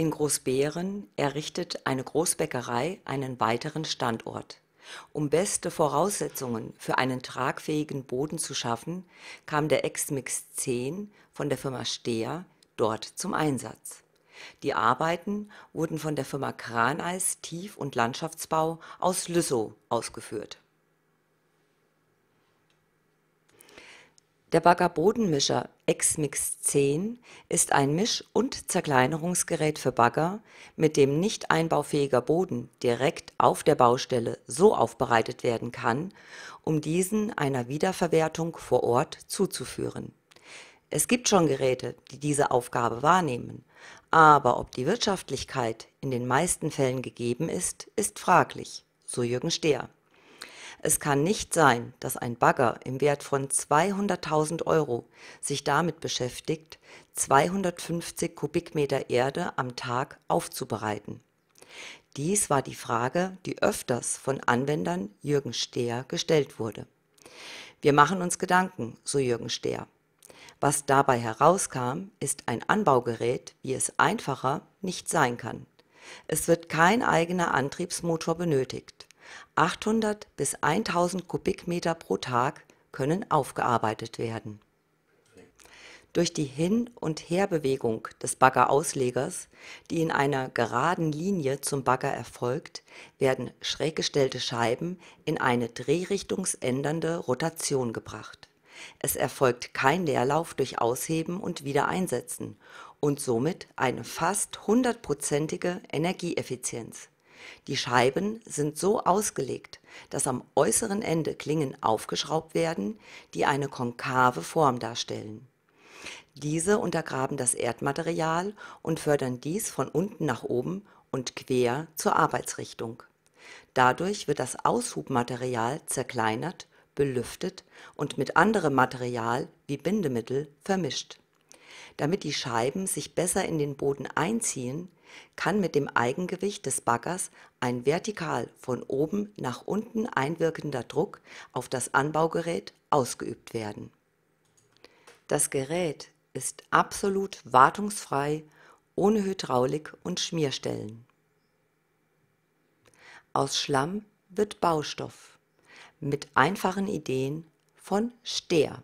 In Großbeeren errichtet eine Großbäckerei einen weiteren Standort. Um beste Voraussetzungen für einen tragfähigen Boden zu schaffen, kam der X-Mix 10 von der Firma Steer dort zum Einsatz. Die Arbeiten wurden von der Firma Kraneis Tief- und Landschaftsbau aus Lüssow ausgeführt Der Baggerbodenmischer X-Mix 10 ist ein Misch- und Zerkleinerungsgerät für Bagger, mit dem nicht einbaufähiger Boden direkt auf der Baustelle so aufbereitet werden kann, um diesen einer Wiederverwertung vor Ort zuzuführen. Es gibt schon Geräte, die diese Aufgabe wahrnehmen, aber ob die Wirtschaftlichkeit in den meisten Fällen gegeben ist, ist fraglich, so Jürgen Steher. Es kann nicht sein, dass ein Bagger im Wert von 200.000 Euro sich damit beschäftigt, 250 Kubikmeter Erde am Tag aufzubereiten. Dies war die Frage, die öfters von Anwendern Jürgen Steher gestellt wurde. Wir machen uns Gedanken, so Jürgen Steher. Was dabei herauskam, ist ein Anbaugerät, wie es einfacher nicht sein kann. Es wird kein eigener Antriebsmotor benötigt. 800 bis 1000 Kubikmeter pro Tag können aufgearbeitet werden. Durch die Hin- und Herbewegung des Baggerauslegers, die in einer geraden Linie zum Bagger erfolgt, werden schräg gestellte Scheiben in eine drehrichtungsändernde Rotation gebracht. Es erfolgt kein Leerlauf durch Ausheben und Wiedereinsetzen und somit eine fast hundertprozentige Energieeffizienz. Die Scheiben sind so ausgelegt, dass am äußeren Ende Klingen aufgeschraubt werden, die eine konkave Form darstellen. Diese untergraben das Erdmaterial und fördern dies von unten nach oben und quer zur Arbeitsrichtung. Dadurch wird das Aushubmaterial zerkleinert, belüftet und mit anderem Material wie Bindemittel vermischt. Damit die Scheiben sich besser in den Boden einziehen, kann mit dem Eigengewicht des Baggers ein vertikal von oben nach unten einwirkender Druck auf das Anbaugerät ausgeübt werden. Das Gerät ist absolut wartungsfrei, ohne Hydraulik und Schmierstellen. Aus Schlamm wird Baustoff mit einfachen Ideen von Steer.